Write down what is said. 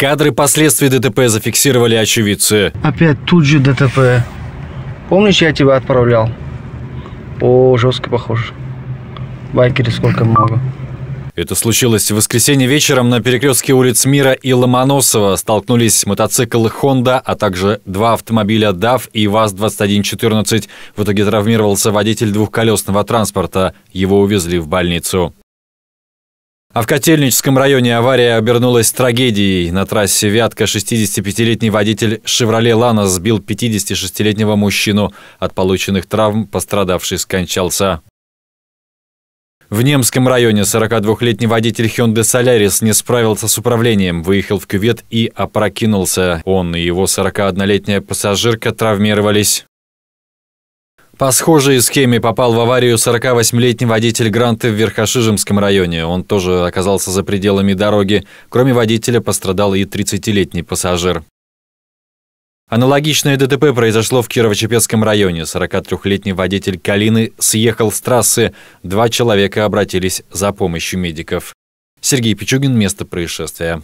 Кадры последствий ДТП зафиксировали очевидцы. Опять тут же ДТП. Помнишь, я тебя отправлял? О, жестко похож. Байкеры сколько много. Это случилось в воскресенье вечером на перекрестке улиц Мира и Ломоносова. Столкнулись мотоцикл Honda, а также два автомобиля «ДАВ» и ВАЗ-2114. В итоге травмировался водитель двухколесного транспорта. Его увезли в больницу. А в Котельническом районе авария обернулась трагедией. На трассе Вятка 65-летний водитель «Шевроле Лана» сбил 56-летнего мужчину. От полученных травм пострадавший скончался. В Немском районе 42-летний водитель Hyundai Solaris не справился с управлением, выехал в кювет и опрокинулся. Он и его 41-летняя пассажирка травмировались. По схожей схеме попал в аварию 48-летний водитель Гранты в Верхошижемском районе. Он тоже оказался за пределами дороги. Кроме водителя пострадал и 30-летний пассажир. Аналогичное ДТП произошло в Кирово-Чепецком районе. 43-летний водитель Калины съехал с трассы. Два человека обратились за помощью медиков. Сергей Пичугин, место происшествия.